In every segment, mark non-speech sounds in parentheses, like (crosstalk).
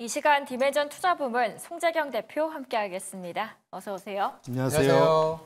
이 시간 디매전 투자부문 송재경 대표 함께하겠습니다. 어서 오세요. 안녕하세요.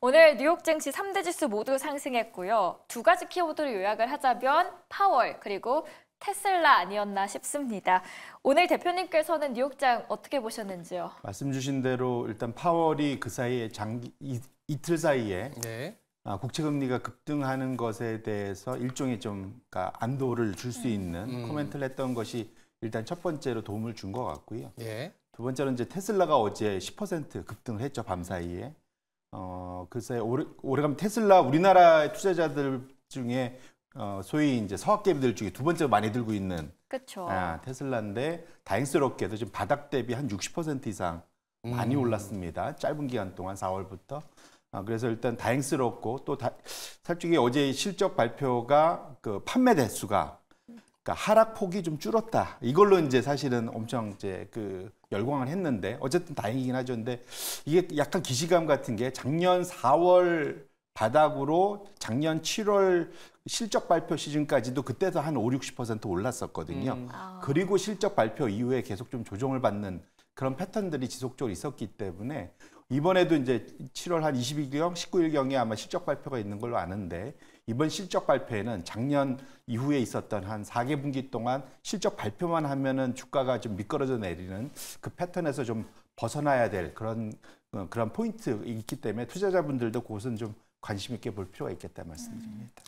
오늘 뉴욕 증시 3대 지수 모두 상승했고요. 두 가지 키워드로 요약을 하자면 파월 그리고 테슬라 아니었나 싶습니다. 오늘 대표님께서는 뉴욕장 어떻게 보셨는지요? 말씀 주신 대로 일단 파월이 그 사이에 장기 이, 틀 사이에 네. 아, 국채 금리가 급등하는 것에 대해서 일종의 좀 그러니까 안도를 줄 수 있는 음. 코멘트를 했던 것이 일단 첫 번째로 도움을 준 것 같고요. 예. 두 번째로 이제 테슬라가 어제 10% 급등을 했죠 밤 사이에. 어 글쎄 올해 올해 가 테슬라 우리나라 투자자들 중에 어 소위 이제 서학개비들 중에 두 번째로 많이 들고 있는 그쵸. 아, 테슬라인데 다행스럽게도 지금 바닥 대비 한 60% 이상 많이 음. 올랐습니다. 짧은 기간 동안 4월부터. 아, 그래서 일단 다행스럽고 또 다, 솔직히 어제 실적 발표가 그 판매 대수가 그러니까 하락폭이 좀 줄었다. 이걸로 이제 사실은 엄청 이제 그 열광을 했는데 어쨌든 다행이긴 하죠. 근데 이게 약간 기시감 같은 게 작년 4월 바닥으로 작년 7월 실적 발표 시즌까지도 그때도 한 5, 60% 올랐었거든요. 음. 아. 그리고 실적 발표 이후에 계속 좀 조정을 받는 그런 패턴들이 지속적으로 있었기 때문에 이번에도 이제 7월 한 22일경, 19일경에 아마 실적 발표가 있는 걸로 아는데 이번 실적 발표에는 작년 이후에 있었던 한 4개 분기 동안 실적 발표만 하면은 주가가 좀 미끄러져 내리는 그 패턴에서 좀 벗어나야 될 그런 어, 그런 포인트 있기 때문에 투자자분들도 그것은 좀 관심 있게 볼 필요가 있겠다 말씀드립니다.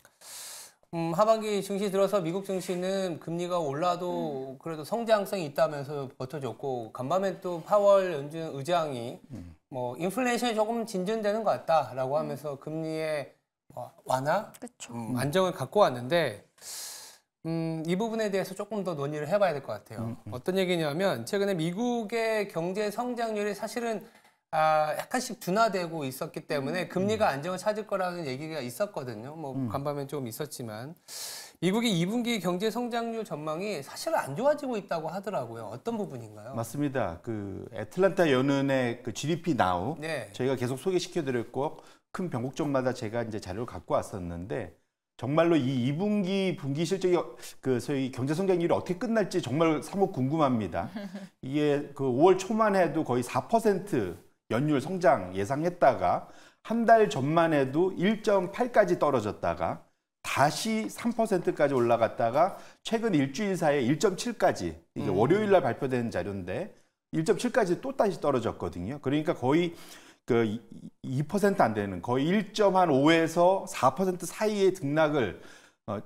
음, 하반기 증시 들어서 미국 증시는 금리가 올라도 그래도 성장성이 있다면서 버텨줬고 간밤에 또 파월 연준 의장이 음. 뭐 인플레이션이 조금 진전되는 것 같다라고 음. 하면서 금리의 뭐 완화, 음, 음, 안정을 갖고 왔는데 음, 이 부분에 대해서 조금 더 논의를 해봐야 될 것 같아요. 음, 음. 어떤 얘기냐면 최근에 미국의 경제 성장률이 사실은 아, 약간씩 둔화되고 있었기 때문에 음. 금리가 안정을 찾을 거라는 얘기가 있었거든요. 뭐 간밤에 조금 있었지만 미국의 2분기 경제 성장률 전망이 사실 안 좋아지고 있다고 하더라고요. 어떤 부분인가요? 맞습니다. 그 애틀란타 연은의 그 GDP 나우 네. 저희가 계속 소개시켜드렸고 큰 변곡점마다 제가 이제 자료를 갖고 왔었는데 정말로 이 2분기 분기 실적이 그 소위 경제 성장률이 어떻게 끝날지 정말 사뭇 궁금합니다. (laughs) 이게 그 5월 초만 해도 거의 4% 연율 성장 예상했다가 한 달 전만 해도 1.8까지 떨어졌다가 다시 3%까지 올라갔다가 최근 일주일 사이에 1.7까지 이게 음. 월요일 날 발표된 자료인데 1.7까지 또 다시 떨어졌거든요. 그러니까 거의 그 2%안 되는 거의 1.5에서 4% 사이의 등락을 어,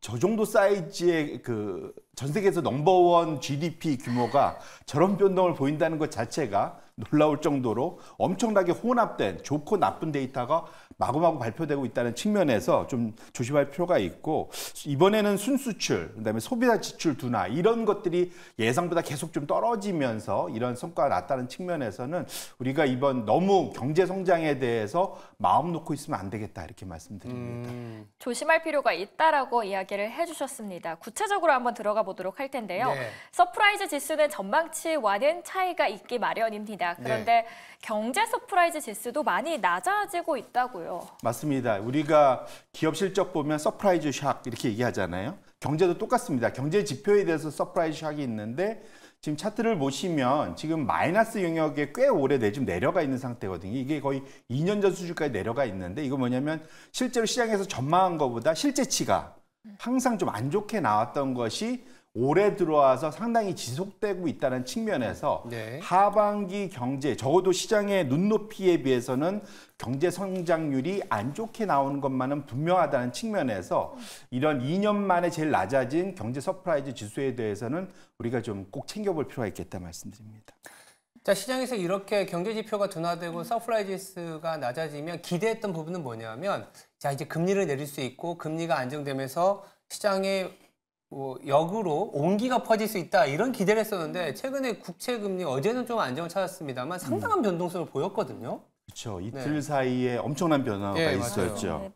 저 정도 사이즈의 그 전 세계에서 넘버원 GDP 규모가 저런 변동을 보인다는 것 자체가 놀라울 정도로 엄청나게 혼합된 좋고 나쁜 데이터가 마구마구 발표되고 있다는 측면에서 좀 조심할 필요가 있고 이번에는 순수출 그다음에 소비자 지출 둔화 이런 것들이 예상보다 계속 좀 떨어지면서 이런 성과가 났다는 측면에서는 우리가 이번 너무 경제 성장에 대해서 마음 놓고 있으면 안 되겠다 이렇게 말씀드립니다. 음... 조심할 필요가 있다라고 이야기를 해주셨습니다. 구체적으로 한번 들어가 보도록 할 텐데요. 네. 서프라이즈 지수는 전망치와는 차이가 있기 마련입니다. 있습니다. 네. 그런데 네. 경제 서프라이즈 지수도 많이 낮아지고 있다고요. 맞습니다. 우리가 기업 실적 보면 서프라이즈 샥 이렇게 얘기하잖아요. 경제도 똑같습니다. 경제 지표에 대해서 서프라이즈 샥이 있는데 지금 차트를 보시면 지금 마이너스 영역에 꽤 오래 내, 좀 내려가 있는 상태거든요. 이게 거의 2년 전 수준까지 내려가 있는데 이거 뭐냐면 실제로 시장에서 전망한 것보다 실제치가 항상 좀 안 좋게 나왔던 것이 올해 들어와서 상당히 지속되고 있다는 측면에서 네. 하반기 경제 적어도 시장의 눈높이에 비해서는 경제 성장률이 안 좋게 나오는 것만은 분명하다는 측면에서 이런 2년 만에 제일 낮아진 경제 서프라이즈 지수에 대해서는 우리가 좀 꼭 챙겨볼 필요가 있겠다 말씀드립니다. 자 시장에서 이렇게 경제 지표가 둔화되고 서프라이즈가 낮아지면 기대했던 부분은 뭐냐면 자 이제 금리를 내릴 수 있고 금리가 안정되면서 시장의 뭐 역으로 온기가 퍼질 수 있다 이런 기대를 했었는데 최근에 국채 금리 어제는 좀 안정을 찾았습니다만 상당한 음. 변동성을 보였거든요. 그렇죠. 네. 이틀 네. 사이에 엄청난 변화가 네, 있었죠.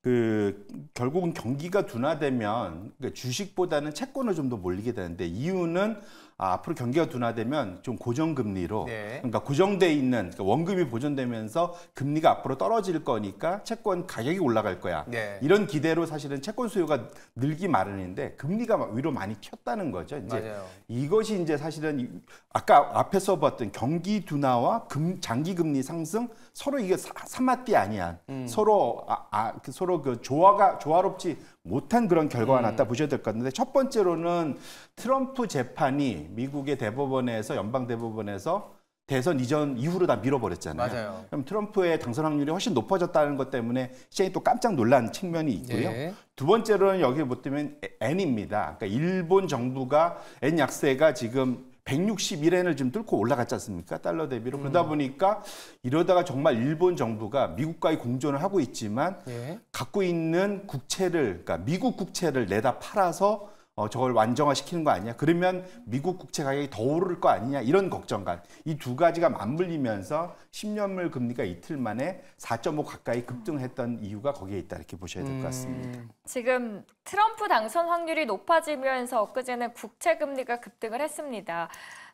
그 결국은 경기가 둔화되면 그러니까 주식보다는 채권을 좀 더 몰리게 되는데 이유는 아, 앞으로 경기가 둔화되면 좀 고정금리로 네. 그러니까 고정돼 있는 그러니까 원금이 보존되면서 금리가 앞으로 떨어질 거니까 채권 가격이 올라갈 거야. 네. 이런 기대로 사실은 채권 수요가 늘기 마련인데 금리가 위로 많이 튀다는 거죠. 이제 맞아요. 이것이 이제 사실은 아까 앞에서 봤던 경기 둔화와 금, 장기 금리 상승 서로 이게 사, 삼마띠 아니야. 음. 서로 아, 아, 그 서로 그 조화가 조화롭지 못한 그런 결과가 음. 났다 보셔야 될 것 같은데 첫 번째로는 트럼프 재판이 미국의 대법원에서 연방 대법원에서 대선 이전 이후로 다 밀어버렸잖아요. 맞아요. 그럼 트럼프의 당선 확률이 훨씬 높아졌다는 것 때문에 시장이 또 깜짝 놀란 측면이 있고요. 예. 두 번째로는 여기 에못 보면 N입니다. 그러니까 일본 정부가 N 약세가 지금 161엔을 지금 뚫고 올라갔지 않습니까? 달러 대비로. 그러다 음. 보니까 이러다가 정말 일본 정부가 미국과의 공존을 하고 있지만 예. 갖고 있는 국채를, 그러니까 미국 국채를 내다 팔아서 어, 저걸 완정화시키는 거아니냐 그러면 미국 국채 가격이 더 오를 거 아니냐? 이런 걱정감. 이두 가지가 맞물리면서 10년물 금리가 이틀 만에 4.5 가까이 급등했던 이유가 거기에 있다 이렇게 보셔야 될 것 같습니다. 음. 지금 트럼프 당선 확률이 높아지면서 엊그제는 국채 금리가 급등을 했습니다.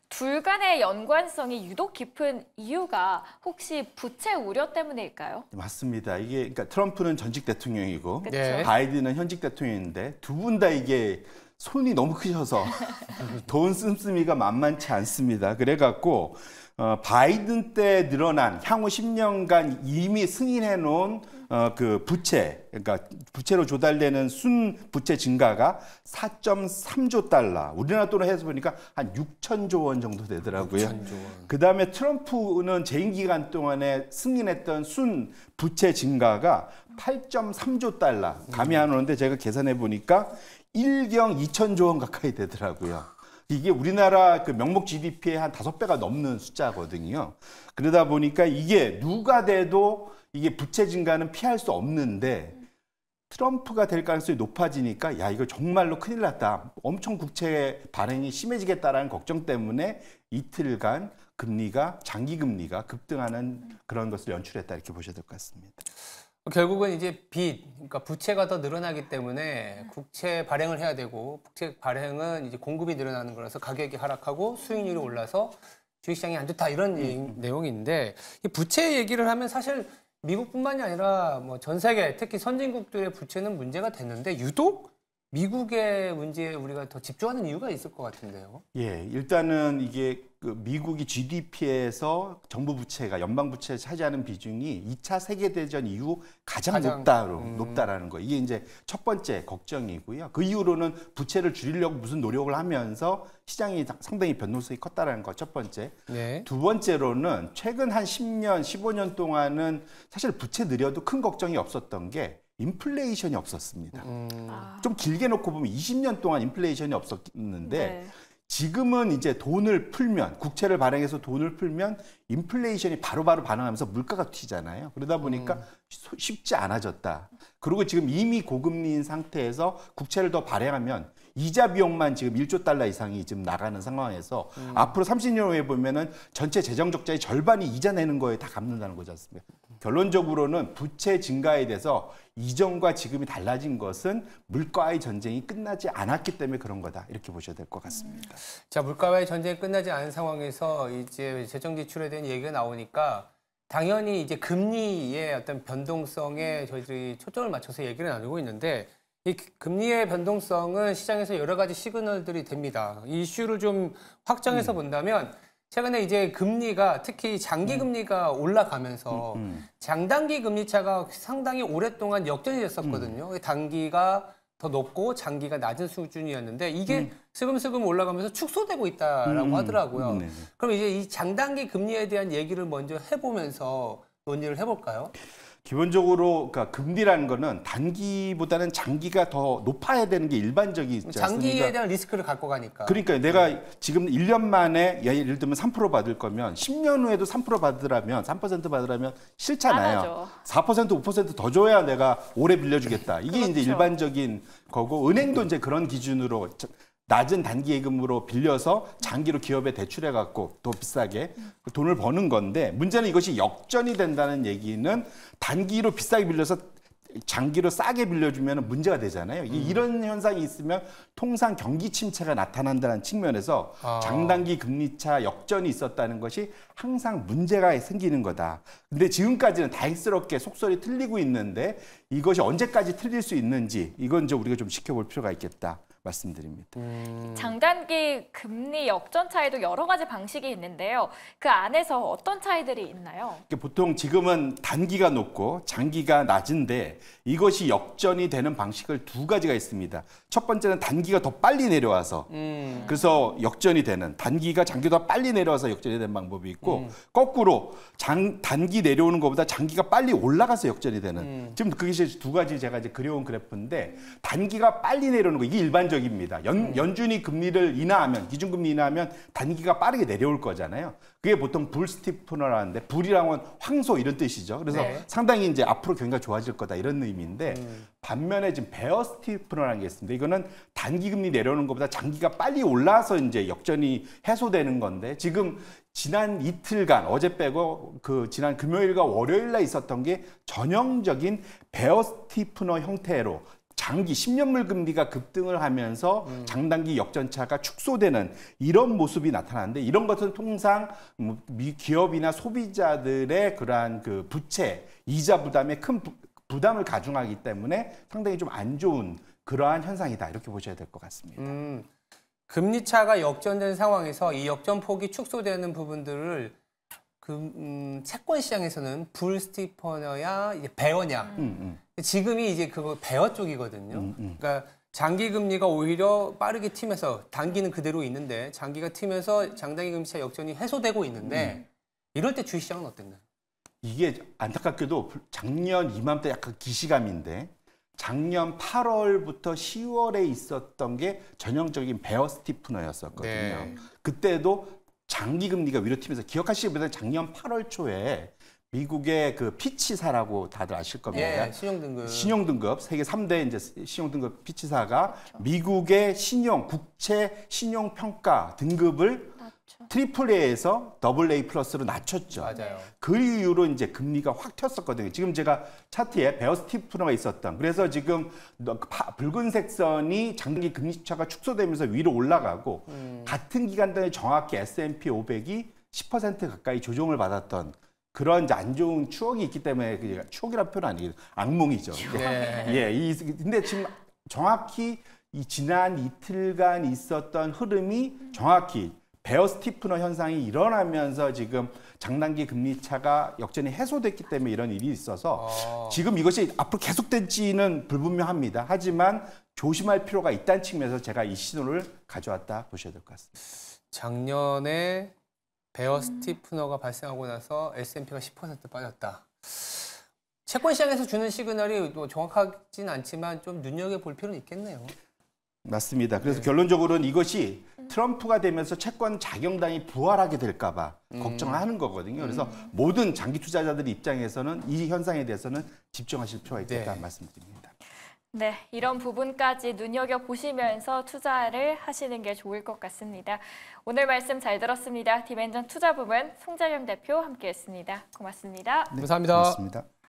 둘 간의 연관성이 유독 깊은 이유가 혹시 부채 우려 때문일까요? 네, 맞습니다. 이게 그러니까 트럼프는 전직 대통령이고 그쵸? 네. 바이든은 현직 대통령인데 두 분 다 이게 손이 너무 크셔서 돈 씀씀이가 만만치 않습니다. 그래갖고 어, 바이든 때 늘어난 향후 10년간 이미 승인해 놓은 어, 그 부채, 그러니까 부채로 조달되는 순 부채 증가가 4.3조 달러, 우리나라 돈으로 해서 보니까 한 6천조 원 정도 되더라고요. 그다음에 트럼프는 재임 기간 동안에 승인했던 순 부채 증가가 8.3조 달러. 감이 안 오는데 제가 계산해 보니까 1경 2천조 원 가까이 되더라고요. 이게 우리나라 그 명목 GDP의 한 다섯 배가 넘는 숫자거든요. 그러다 보니까 이게 누가 돼도 이게 부채 증가는 피할 수 없는데 트럼프가 될 가능성이 높아지니까 야 이거 정말로 큰일 났다. 엄청 국채 발행이 심해지겠다라는 걱정 때문에 이틀간 금리가 장기 금리가 급등하는 그런 것을 연출했다 이렇게 보셔야 될 것 같습니다. 결국은 이제 빚, 그러니까 부채가 더 늘어나기 때문에 국채 발행을 해야 되고 국채 발행은 이제 공급이 늘어나는 거라서 가격이 하락하고 수익률이 올라서 주식시장이 안 좋다 이런 음. 내용인데 부채 얘기를 하면 사실 미국뿐만이 아니라 뭐 전 세계 특히 선진국들의 부채는 문제가 됐는데 유독 미국의 문제에 우리가 더 집중하는 이유가 있을 것 같은데요. 예, 일단은 이게 그 미국이 GDP에서 정부 부채가 연방 부채 차지하는 비중이 2차 세계 대전 이후 가장, 가장 높다로 음. 높다라는 거. 이게 이제 첫 번째 걱정이고요. 그 이후로는 부채를 줄이려고 무슨 노력을 하면서 시장이 상당히 변동성이 컸다라는 거 첫 번째. 네. 두 번째로는 최근 한 10년, 15년 동안은 사실 부채 늘려도 큰 걱정이 없었던 게 인플레이션이 없었습니다. 음. 아. 좀 길게 놓고 보면 20년 동안 인플레이션이 없었는데 네. 지금은 이제 돈을 풀면 국채를 발행해서 돈을 풀면 인플레이션이 바로바로 바로 반응하면서 물가가 튀잖아요. 그러다 보니까 음. 쉽지 않아졌다. 그리고 지금 이미 고금리인 상태에서 국채를 더 발행하면 이자 비용만 지금 1조 달러 이상이 지금 나가는 상황에서 음. 앞으로 30년 후에 보면은 전체 재정 적자의 절반이 이자 내는 거에 다 갚는다는 거지 않습니까? 결론적으로는 부채 증가에 대해서 이전과 지금이 달라진 것은 물가와의 전쟁이 끝나지 않았기 때문에 그런 거다 이렇게 보셔야 될 것 같습니다. 자 물가와의 전쟁이 끝나지 않은 상황에서 이제 재정 지출에 대한 얘기가 나오니까 당연히 이제 금리의 어떤 변동성에 저희들이 초점을 맞춰서 얘기를 나누고 있는데 이 금리의 변동성은 시장에서 여러 가지 시그널들이 됩니다. 이슈를 좀 확장해서 음. 본다면 최근에 이제 금리가 특히 장기 음. 금리가 올라가면서 음, 음. 장단기 금리 차가 상당히 오랫동안 역전이 됐었거든요. 단기가 더 높고 장기가 낮은 수준이었는데 이게 음. 슬금슬금 올라가면서 축소되고 있다라고 음. 하더라고요. 음, 그럼 이제 이 장단기 금리에 대한 얘기를 먼저 해보면서 논의를 해볼까요? 기본적으로 그러니까 금리라는 거는 단기보다는 장기가 더 높아야 되는 게 일반적이 있지 않습니까? 대한 리스크를 갖고 가니까. 그러니까 내가 네. 지금 1년 만에 예를 들면 3% 받을 거면 10년 후에도 3% 받으라면 3% 받으라면 싫잖아요. 4% 5%더 줘야 내가 오래 빌려주겠다. 이게 그렇죠. 이제 일반적인 거고 은행도 네. 이제 그런 기준으로 낮은 단기 예금으로 빌려서 장기로 기업에 대출해 갖고 더 비싸게 그 돈을 버는 건데 문제는 이것이 역전이 된다는 얘기는 단기로 비싸게 빌려서 장기로 싸게 빌려주면 문제가 되잖아요. 음. 이런 현상이 있으면 통상 경기 침체가 나타난다는 측면에서 아. 장단기 금리차 역전이 있었다는 것이 항상 문제가 생기는 거다. 근데 지금까지는 다행스럽게 속설이 틀리고 있는데 이것이 언제까지 틀릴 수 있는지 이건 이제 우리가 좀 지켜볼 필요가 있겠다. 말씀드립니다. 음... 장단기 금리 역전 차이도 여러 가지 방식이 있는데요. 그 안에서 어떤 차이들이 있나요? 보통 지금은 단기가 높고 장기가 낮은데 이것이 역전이 되는 방식을 두 가지가 있습니다. 첫 번째는 단기가 더 빨리 내려와서 음... 그래서 역전이 되는 단기가 장기보다 빨리 내려와서 역전이 되는 방법이 있고 음... 거꾸로 장, 단기 내려오는 것보다 장기가 빨리 올라가서 역전이 되는 음. 지금 그게 두 가지 제가 이제 그려온 그래프인데 단기가 빨리 내려오는 거 이게 일반적 일적입니다 연, 네. 연준이 금리를 인하하면 기준금리 인하하면 단기가 빠르게 내려올 거잖아요. 그게 보통 불스티프너라는데 불이랑은 황소 이런 뜻이죠. 그래서 네. 상당히 이제 앞으로 경기가 좋아질 거다 이런 의미인데 음. 반면에 지금 베어 스티프너라는 게 있습니다. 이거는 단기 금리 내려오는 것보다 장기가 빨리 올라서 이제 역전이 해소되는 건데 지금 지난 이틀간 어제 빼고 그 지난 금요일과 월요일 날 있었던 게 전형적인 베어 스티프너 형태로 장기 10년물 금리가 급등을 하면서 음. 장단기 역전차가 축소되는 이런 모습이 나타나는데 이런 것은 통상 뭐 기업이나 소비자들의 그러한 그 부채 이자 부담에 큰 부, 담을 가중하기 때문에 상당히 좀 안 좋은 그러한 현상이다 이렇게 보셔야 될 것 같습니다. 음, 금리 차가 역전된 상황에서 이 역전폭이 축소되는 부분들을 그, 음, 채권 시장에서는 불스티퍼너야 배어냐. 음, 음. 지금이 이제 그거 배어 쪽이거든요. 음, 음. 그러니까 장기 금리가 오히려 빠르게 튀면서 단기는 그대로 있는데 장기가 튀면서 장단기 금리차 역전이 해소되고 있는데 음. 이럴 때 주식시장은 어땠나요? 이게 안타깝게도 작년 이맘때 약간 기시감인데 작년 8월부터 10월에 있었던 게 전형적인 베어 스티프너였었거든요. 네. 그때도 장기 금리가 위로 튀면서 기억하시면 기보 작년 8월 초에 미국의 그 피치사라고 다들 아실 겁니다. 예, 신용등급. 신용등급 세계 3대 이제 신용등급 피치사가 그렇죠. 미국의 신용 국채 신용 평가 등급을 트리플 A에서 더블 A 플러스로 낮췄죠. 맞아요. 그 이후로 이제 금리가 확 튀었었거든요. 지금 제가 차트에 베어스티프너가 있었던. 그래서 지금 붉은색 선이 장기 금리 차가 축소되면서 위로 올라가고 음. 같은 기간 동에 안 정확히 S&P 500이 10% 가까이 조정을 받았던 그런 이제 안 좋은 추억이 있기 때문에 추억이란 표현 아니에요. 악몽이죠. 네. 예. 이, 근데 지금 정확히 이 지난 이틀간 있었던 흐름이 정확히 베어 스티프너 현상이 일어나면서 지금 장단기 금리 차가 역전이 해소됐기 때문에 이런 일이 있어서 아. 지금 이것이 앞으로 계속될지는 불분명합니다. 하지만 조심할 필요가 있다는 측면에서 제가 이 신호를 가져왔다 보셔야 될 것 같습니다. 작년에 베어 스티프너가 발생하고 나서 S&P가 10% 빠졌다. 채권 시장에서 주는 시그널이 또 뭐 정확하진 않지만 좀 눈여겨볼 필요는 있겠네요. 맞습니다. 그래서 네. 결론적으로는 이것이 음. 트럼프가 되면서 채권 자경당이 부활하게 될까봐 음. 걱정하는 거거든요. 그래서 음. 모든 장기 투자자들 입장에서는 이 현상에 대해서는 집중하실 필요가 있겠다 네. 말씀드립니다. 네, 이런 부분까지 눈여겨 보시면서 투자를 하시는 게 좋을 것 같습니다. 오늘 말씀 잘 들었습니다. 디멘전 투자부문 송자영 대표 함께했습니다. 고맙습니다. 네, 감사합니다. 고맙습니다.